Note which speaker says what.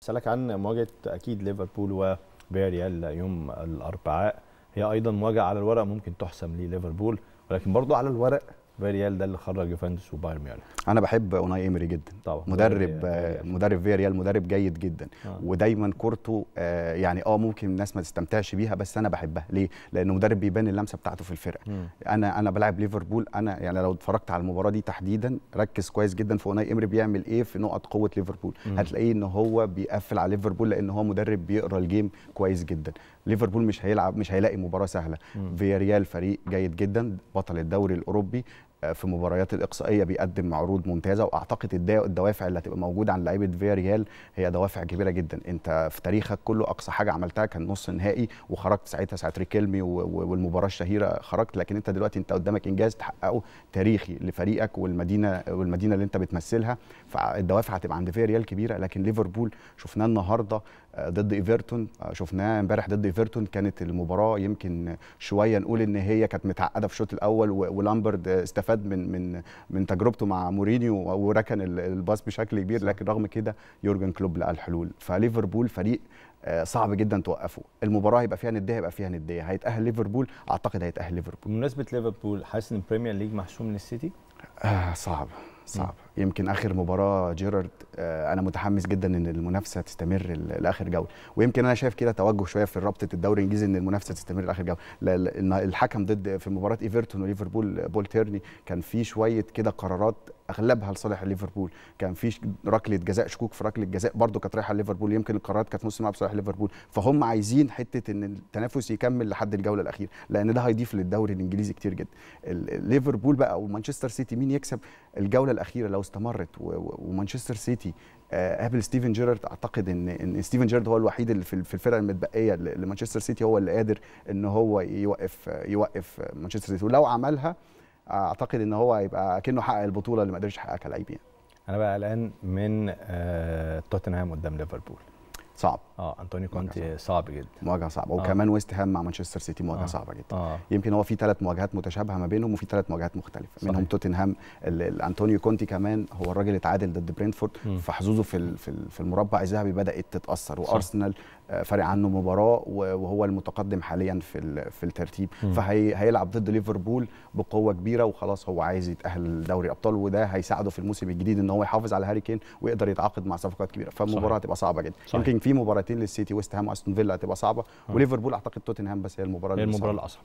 Speaker 1: سألك عن مواجهة أكيد ليفربول وفياريال يوم الأربعاء هي أيضا مواجهة على الورق ممكن تحسم لليفربول ولكن برضه على الورق فيريال ده اللي خرج يوفنتوس وبايرن ميونخ انا بحب اوناي ايمري جدا طبعا مدرب آه مدرب فيريال مدرب جيد جدا آه. ودايما كورته آه يعني اه ممكن الناس ما تستمتعش بيها بس انا بحبها ليه لانه مدرب بيبان اللمسه بتاعته في الفرقه م. انا انا بلعب ليفربول انا يعني لو اتفرجت على المباراه دي تحديدا ركز كويس جدا في اوناي ايمري بيعمل ايه في نقط قوه ليفربول هتلاقيه ان هو بيقفل على ليفربول لان هو مدرب بيقرا الجيم كويس جدا ليفربول مش هيلعب مش هيلاقي مباراه سهله فيريال فريق جيد جدا بطل الدوري الاوروبي في مباريات الاقصائيه بيقدم عروض ممتازه واعتقد الدوافع اللي هتبقى موجوده عن لعيبه فيا ريال هي دوافع كبيره جدا انت في تاريخك كله اقصى حاجه عملتها كان نص نهائي وخرجت ساعتها ساعه ريكيلمي والمباراه الشهيره خرجت لكن انت دلوقتي انت قدامك انجاز تحققه تاريخي لفريقك والمدينه والمدينه اللي انت بتمثلها فالدوافع هتبقى عند فيا ريال كبيره لكن ليفربول شفناه النهارده ضد ايفرتون شفناه امبارح ضد ايفرتون كانت المباراه يمكن شويه نقول ان هي كانت متعقده في الشوط الاول ولامبرد استفاد استفاد من من من تجربته مع مورينيو وركن الباص بشكل كبير لكن رغم كده يورجن كلوب لقى الحلول فليفربول فريق آه، صعب جدا توقفه المباراه هيبقى فيها نديه هيبقى فيها نديه هيتاهل ليفربول اعتقد هيتاهل ليفربول بمناسبه ليفربول حاسس ان البريمير ليج محسوم للسيتي آه صعب صعب م. يمكن اخر مباراه جيرارد آه، انا متحمس جدا ان المنافسه تستمر لاخر جوله ويمكن انا شايف كده توجه شويه في رابطه الدوري الانجليزي ان المنافسه تستمر لاخر جوله الحكم ضد في مباراه ايفرتون وليفربول آه، بول تيرني كان في شويه كده قرارات اغلبها لصالح ليفربول كان في ركله جزاء شكوك في ركله جزاء برده كانت رايحه ليفربول يمكن القرارات كانت نص الملعب لصالح ليفربول فهم عايزين حته ان التنافس يكمل لحد الجوله الاخيره لان ده هيضيف للدوري الانجليزي كتير جدا ليفربول بقى ومانشستر سيتي مين يكسب الجوله الاخيره لو استمرت ومانشستر سيتي آه، قابل ستيفن جيرارد اعتقد ان ان ستيفن جيرارد هو الوحيد اللي في الفرقه المتبقيه لمانشستر سيتي هو اللي قادر ان هو يوقف يوقف مانشستر سيتي ولو عملها اعتقد ان هو هيبقى كانه حقق البطوله اللي ما قدرش يحققها كلاعب يعني. انا بقى قلقان من آه، توتنهام قدام ليفربول صعب اه انطونيو كونتي صعب جدا مواجهه صعبه آه. وكمان ويست هام مع مانشستر سيتي مواجهه آه. صعبه جدا آه. يمكن هو في ثلاث مواجهات متشابهه ما بينهم وفي ثلاث مواجهات مختلفه صحيح. منهم توتنهام انطونيو كونتي كمان هو الراجل اتعادل ضد برينتفورد فحظوظه في في المربع الذهبي بدات تتاثر وارسنال آه، فارق عنه مباراه وهو المتقدم حاليا في في الترتيب فهيلعب ضد ليفربول بقوه كبيره وخلاص هو عايز يتاهل لدوري ابطال وده هيساعده في الموسم الجديد ان هو يحافظ على هاري كين ويقدر يتعاقد مع صفقات كبيره فالمباراه هتبقى صعبه جدا يمكن في مباراتين للسيتي ويست هام واستون فيلا هتبقى صعبه آه. وليفربول اعتقد توتنهام بس هي المباراه المباراه الاصعب